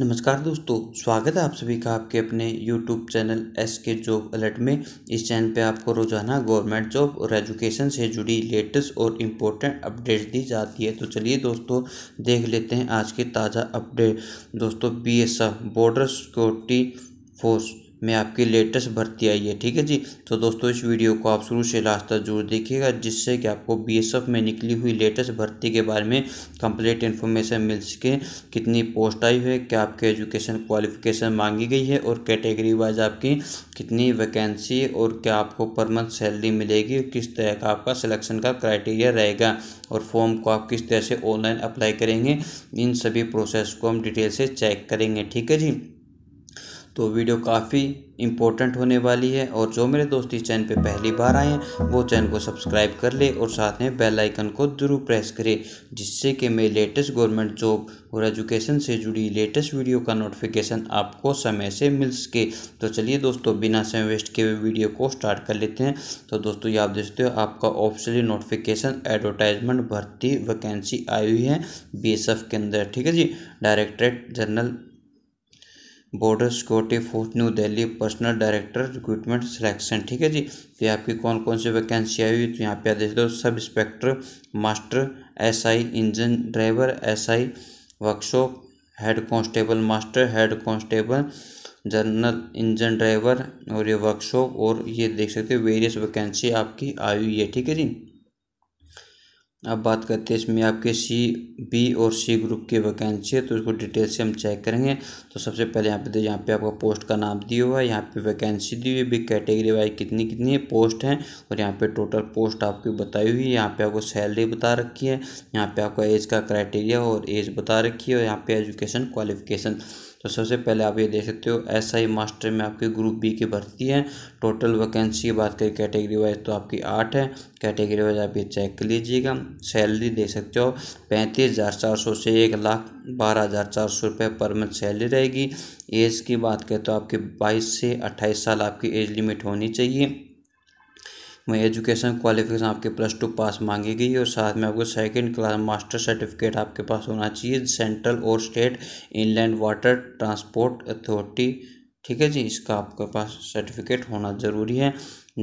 नमस्कार दोस्तों स्वागत है आप सभी का आपके अपने YouTube channel S K job alert में इस चैनल पे आपको रोजाना गवर्नमेंट जॉब और एजुकेशन से जुड़ी लेटेस्ट और इम्पोर्टेंट अपडेट दी जाती है तो चलिए दोस्तों देख लेते हैं आज के ताज़ा अपडेट दोस्तों बी बॉर्डर सिक्योरिटी फोर्स में आपकी लेटेस्ट भर्ती आई है ठीक है जी तो दोस्तों इस वीडियो को आप शुरू से लास्ट तक जरूर देखिएगा जिससे कि आपको बीएसएफ में निकली हुई लेटेस्ट भर्ती के बारे में कंप्लीट इन्फॉर्मेशन मिल सके कितनी पोस्ट आई है क्या आपके एजुकेशन क्वालिफिकेशन मांगी गई है और कैटेगरी वाइज आपकी कितनी वैकेंसी और क्या आपको पर मंथ सैलरी मिलेगी किस तरह का आपका सिलेक्शन का क्राइटेरिया रहेगा और फॉर्म को आप किस तरह से ऑनलाइन अप्लाई करेंगे इन सभी प्रोसेस को हम डिटेल से चेक करेंगे ठीक है जी तो वीडियो काफ़ी इम्पोर्टेंट होने वाली है और जो मेरे दोस्त इस चैनल पे पहली बार आए हैं वो चैनल को सब्सक्राइब कर ले और साथ में बेल आइकन को ज़रूर प्रेस करें जिससे कि मैं लेटेस्ट गवर्नमेंट जॉब और एजुकेशन से जुड़ी लेटेस्ट वीडियो का नोटिफिकेशन आपको समय से मिल सके तो चलिए दोस्तों बिना समय वेस्ट किए वीडियो को स्टार्ट कर लेते हैं तो दोस्तों ये आप देखते हो आपका ऑफिशियली नोटिफिकेशन एडवर्टाइजमेंट भर्ती वैकेंसी आई हुई है बी के अंदर ठीक है जी directorate general border security force new Delhi personnel director recruitment selection ठीक है जी तो आपकी कौन कौन सी वैकेंसी आई हुई तो यहाँ पे आप देख दो सब inspector master SI engine driver SI workshop head constable master head constable general engine driver और ये वर्कशॉप और ये देख सकते हो वेरियस वैकेंसी आपकी आई हुई है ठीक है जी अब बात करते हैं इसमें आपके सी बी और सी ग्रुप के वैकेंसी है तो उसको डिटेल से हम चेक करेंगे तो सबसे पहले यहाँ पे तो यहाँ पे आपका पोस्ट का नाम दिया हुआ है यहाँ पे वैकेंसी दी हुई है भी कैटेगरी वाइज कितनी कितनी है पोस्ट हैं और यहाँ पे टोटल पोस्ट आपकी बताई हुई है यहाँ पे आपको सैलरी बता रखी है यहाँ पर आपका एज का क्राइटेरिया और एज बता रखी है और यहाँ पे एजुकेशन क्वालिफिकेशन तो सबसे पहले आप ये देख सकते हो एस आई मास्टर में आपके ग्रुप बी की भर्ती है टोटल वैकेंसी की बात करें कैटेगरी वाइज तो आपकी आठ है कैटेगरी वाइज आप ये चेक कर लीजिएगा सैलरी देख सकते हो पैंतीस हज़ार चार सौ से एक लाख बारह हज़ार चार सौ रुपये पर मंथ सैलरी रहेगी एज की बात करें तो आपके बाईस से अट्ठाईस साल आपकी एज लिमिट होनी चाहिए वहीं एजुकेशन क्वालिफिकेशन आपके प्लस टू पास मांगी गई और साथ में आपको सेकेंड क्लास मास्टर सर्टिफिकेट आपके पास होना चाहिए सेंट्रल और state inland water transport authority ठीक है जी इसका आपके पास सर्टिफिकेट होना ज़रूरी है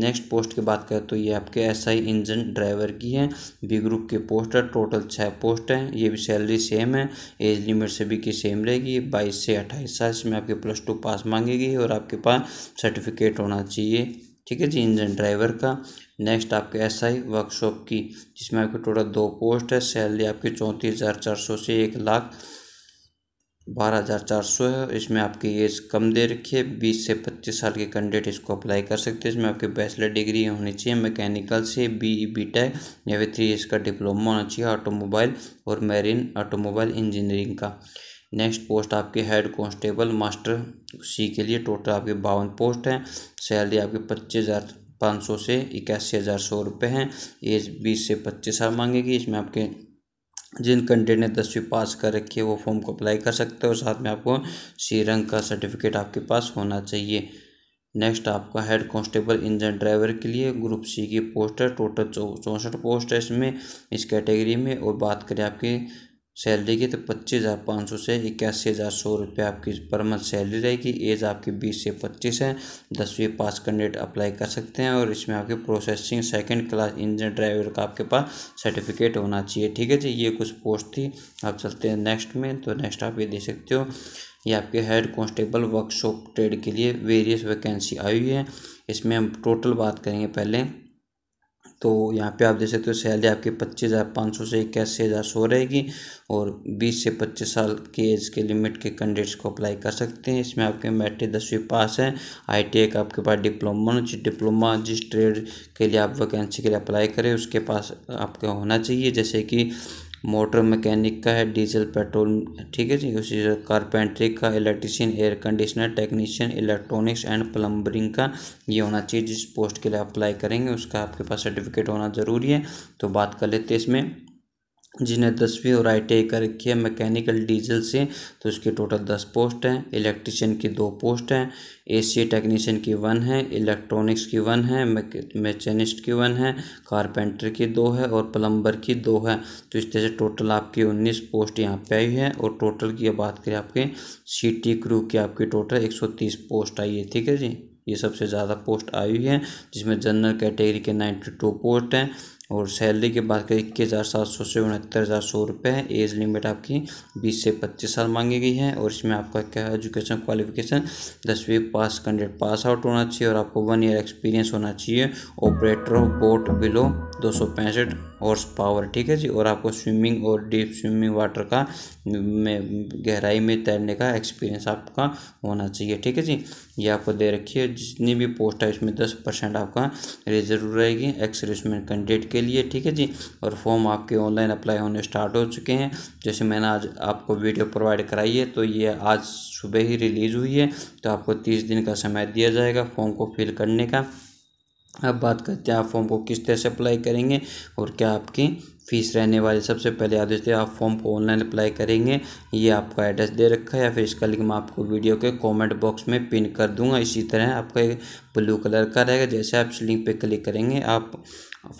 नेक्स्ट पोस्ट की बात करें तो ये आपके एसआई इंजन ड्राइवर की है बी ग्रुप के पोस्ट है टोटल छः पोस्ट हैं ये भी सैलरी सेम है एज लिमिट से भी की सेम रहेगी बाईस से अट्ठाईस साल इसमें आपके प्लस टू पास मांगेगी और आपके पास सर्टिफिकेट होना चाहिए ठीक है जी इंजन ड्राइवर का नेक्स्ट आपके एसआई वर्कशॉप की जिसमें आपके टोटल दो पोस्ट है सैलरी आपकी चौंतीस हज़ार चार सौ से एक लाख बारह हज़ार चार सौ है इसमें आपकी एज कम दे रखी है बीस से पच्चीस साल के कैंडिडेट इसको अप्लाई कर सकते हैं इसमें आपकी बैचलर डिग्री होनी चाहिए मैकेनिकल से बी ई बी टेक या फिर थ्री ईयर्स का डिप्लोमा होना चाहिए ऑटोमोबाइल और मेरीन ऑटोमोबाइल इंजीनियरिंग का नेक्स्ट पोस्ट आपके हेड कांस्टेबल मास्टर सी के लिए टोटल आपके बावन पोस्ट हैं सैलरी आपके पच्चीस हज़ार पाँच सौ से इक्यासी हज़ार सौ रुपये हैं एज बीस से पच्चीस साल मांगेगी इसमें आपके जिन कैंडिडेट ने दसवीं पास कर रखी है वो फॉर्म को अप्लाई कर सकते हो साथ में आपको सी रंग का सर्टिफिकेट आपके पास होना चाहिए नेक्स्ट आपका हेड कांस्टेबल इंजन ड्राइवर के लिए ग्रुप सी की पोस्ट है टोटल चौंसठ पोस्ट है इसमें इस कैटेगरी में और बात करें आपके सैलरी की तो पच्चीस हज़ार पाँच सौ से इक्यासी हज़ार सौ रुपये आपकी पर मंथ सैलरी रहेगी एज आपकी बीस से पच्चीस है दसवीं पास कैंडिडेट अप्लाई कर सकते हैं और इसमें आपकी processing second class engine driver का आपके पास सर्टिफिकेट होना चाहिए ठीक है जी ये कुछ पोस्ट थी आप चलते हैं नेक्स्ट में तो नेक्स्ट आप ये देख सकते हो ये आपके हेड कॉन्स्टेबल वर्कशॉप ट्रेड के लिए वेरियस वैकेंसी आई हुई है इसमें हम टोटल बात करेंगे पहले तो यहाँ पे आप देख सकते हो सैलरी आपकी पच्चीस हज़ार पाँच सौ से इक्यासी हज़ार सौ रहेगी और बीस से पच्चीस साल के एज के लिमिट के कैंडिडेट्स को अप्लाई कर सकते हैं इसमें आपके मैट्रिक दसवीं पास है आई टी का आपके पास डिप्लोमा होना चाहिए डिप्लोमा जिस ट्रेड के लिए आप वैकेंसी के लिए अप्लाई करें उसके पास आपके होना चाहिए जैसे कि मोटर मैकेनिक का है डीजल पेट्रोल ठीक है जी उसी कारपेंट्री का electrician air conditioner technician electronics and plumbing का ये होना चाहिए जिस पोस्ट के लिए अप्लाई करेंगे उसका आपके पास सर्टिफिकेट होना ज़रूरी है तो बात कर लेते हैं इसमें जिन्हें दसवीं और आई टी आई करके मैकेनिकल डीजल से तो उसके टोटल दस पोस्ट हैं इलेक्ट्रिशियन की दो पोस्ट हैं एसी टेक्नीशियन की वन है इलेक्ट्रॉनिक्स की वन है मैकेनिस्ट की वन है कारपेंटर की दो है और प्लम्बर की दो है तो इस तरह से टोटल आपकी उन्नीस पोस्ट यहाँ पे आई है और टोटल की बात करें आपके सी टी क्रू की आपकी टोटल एक सौ तीस पोस्ट आई है ठीक है जी ये सबसे ज़्यादा पोस्ट आई हुई है जिसमें जनरल कैटेगरी के नाइन्टी टू पोस्ट हैं और सैलरी की बात करें इक्कीस हज़ार सात सौ से उनहत्तर हज़ार सौ रुपये है एज लिमिट आपकी बीस से पच्चीस साल मांगी गई है और इसमें आपका क्या है एजुकेशन क्वालिफिकेशन दसवीं पास कैंडिडेट पास आउट होना चाहिए और आपको वन ईयर एक्सपीरियंस होना चाहिए ऑपरेटर ऑफ बोट बिलो दो सौ पैंसठ हॉर्स पावर ठीक है जी और आपको स्विमिंग और डीप स्विमिंग वाटर का में गहराई में तैरने का एक्सपीरियंस आपका होना चाहिए ठीक है जी ये आपको दे रखी है जितनी भी पोस्ट है इसमें दस परसेंट आपका रिजर्व रहेगी एक्स कैंडिडेट के लिए ठीक है जी और फॉर्म आपके ऑनलाइन अप्लाई होने स्टार्ट हो चुके हैं जैसे मैंने आज आपको वीडियो प्रोवाइड कराई है तो ये आज सुबह ही रिलीज़ हुई है तो आपको तीस दिन का समय दिया जाएगा फॉर्म को फिल करने का अब बात करते हैं आप फॉर्म को किस तरह से अप्लाई करेंगे और क्या आपकी फ़ीस रहने वाली सबसे पहले आदेश दें आप फॉर्म को ऑनलाइन अप्लाई करेंगे ये आपका एड्रेस दे रखा है या फिर इसका लिंक मैं आपको वीडियो के कमेंट बॉक्स में पिन कर दूंगा इसी तरह आपका एक ब्लू कलर का रहेगा जैसे आप इस लिंक पर क्लिक करेंगे आप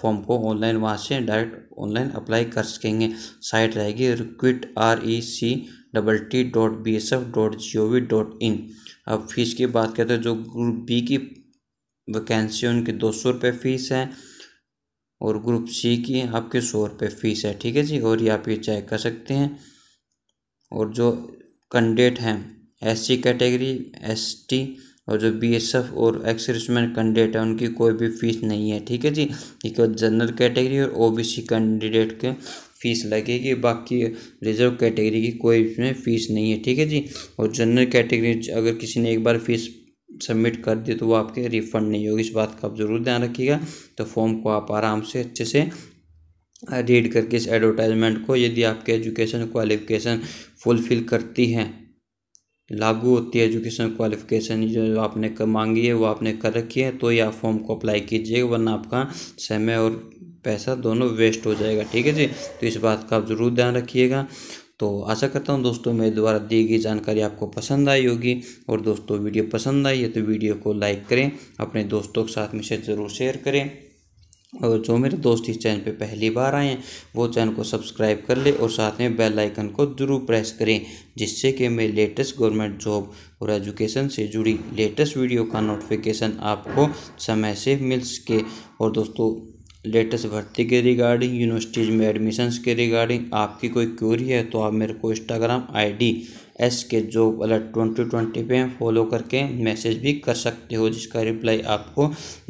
फॉर्म को ऑनलाइन वहाँ से डायरेक्ट ऑनलाइन अप्लाई कर सकेंगे साइट रहेगी recruit R E C double T dot B S F dot G O V dot in अब फीस की बात करते हैं जो ग्रुप बी की वैकेंसी उनकी दो सौ रुपये फ़ीस है और ग्रुप सी की आपके सौ रुपये फ़ीस है ठीक है जी और ये आप ये चेक कर सकते हैं और जो कैंडिडेट हैं S C category S T और जो बी एस एफ और कैंडिडेट है उनकी कोई भी फीस नहीं है ठीक है जी एक जनरल कैटेगरी और ओ बी सी कैंडिडेट के फीस लगेगी बाकी रिजर्व कैटेगरी की कोई इसमें फ़ीस नहीं है ठीक है जी और जनरल कैटेगरी अगर किसी ने एक बार फीस सबमिट कर दिए तो वो आपके रिफ़ंड नहीं होगी इस बात का आप ज़रूर ध्यान रखिएगा तो फॉर्म को आप आराम से अच्छे से रीड करके इस एडवर्टाइजमेंट को यदि आपके एजुकेशन क्वालिफिकेशन फुलफिल करती हैं लागू होती है एजुकेशन क्वालिफिकेशन जो आपने कर मांगी है वो आपने कर रखी है तो ये आप फॉर्म को अप्लाई कीजिएगा वरना आपका समय और पैसा दोनों वेस्ट हो जाएगा ठीक है जी तो इस बात का आप ज़रूर ध्यान रखिएगा तो आशा करता हूँ दोस्तों मेरे द्वारा दी गई जानकारी आपको पसंद आई होगी और दोस्तों वीडियो पसंद आई है तो वीडियो को लाइक करें अपने दोस्तों के साथ में से ज़रूर शेयर करें और जो मेरे दोस्त इस चैनल पे पहली बार आए हैं वो चैनल को सब्सक्राइब कर ले और साथ में बेल आइकन को ज़रूर प्रेस करें जिससे कि मैं लेटेस्ट गवर्नमेंट जॉब और एजुकेशन से जुड़ी लेटेस्ट वीडियो का नोटिफिकेशन आपको समय से मिल सके और दोस्तों लेटेस्ट भर्ती के रिगार्डिंग यूनिवर्सिटीज़ में एडमिशन्स के रिगार्डिंग आपकी कोई क्यूरी है तो आप मेरे को Instagram ID S K job alert twenty twenty पे फॉलो करके मैसेज भी कर सकते हो जिसका रिप्लाई आपको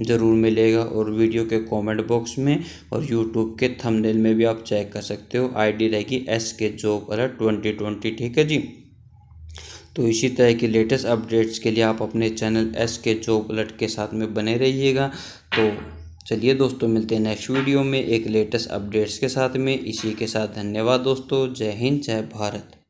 ज़रूर मिलेगा और वीडियो के कमेंट बॉक्स में और यूट्यूब के थंबनेल में भी आप चेक कर सकते हो डी रहेगी S K job alert twenty twenty ठीक है जी तो इसी तरह के लेटेस्ट अपडेट्स के लिए आप अपने channel S K job alert के साथ में बने रहिएगा तो चलिए दोस्तों मिलते हैं नेक्स्ट वीडियो में एक लेटेस्ट अपडेट्स के साथ में इसी के साथ धन्यवाद दोस्तों जय हिंद जय भारत